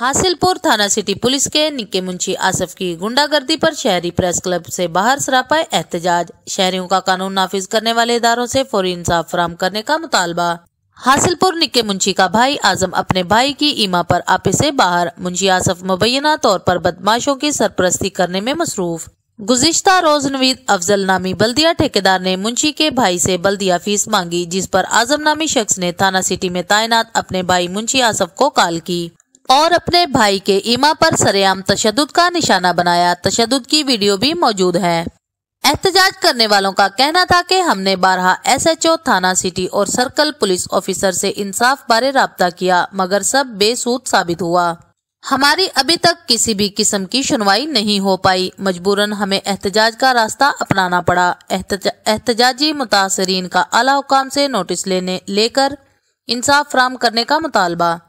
हासिलपुर थाना city police के निक्के मुंशी आसफ की गुंडागर्दी पर शहरी प्रेस क्लब से बाहर सरापा एहतजाज शहरियों का कानून नाफिज करने वाले इदारों से फौरी इंसाफ फराम करने का मुतालबा हासिलपुर निक्के मुंशी का भाई आजम अपने भाई की ईमा पर आपे से बाहर मुंशी आसफ मुबैना तौर पर बदमाशों की सरपरस्ती करने में मसरूफ गुजश्ता रोज नवीद अफजल नामी बल्दिया ठेकेदार ने मुंशी के भाई से बल्दिया फीस मांगी जिस पर आजम नामी शख्स ने थाना सिटी में तैनात अपने भाई मुंशी आसफ को कॉल की और अपने भाई के इमा पर सरेआम तशद का निशाना बनाया तशद की वीडियो भी मौजूद है एहतजाज करने वालों का कहना था कि हमने बारह एसएचओ थाना सिटी और सर्कल पुलिस ऑफिसर से इंसाफ बारे रबता किया मगर सब बेसूद साबित हुआ हमारी अभी तक किसी भी किस्म की सुनवाई नहीं हो पाई मजबूरन हमें एहतजाज का रास्ता अपनाना पड़ा एहतजाजी मुतासरीन का अला हुकाम से नोटिस लेने लेकर इंसाफ फ्राहम करने का मुतालबा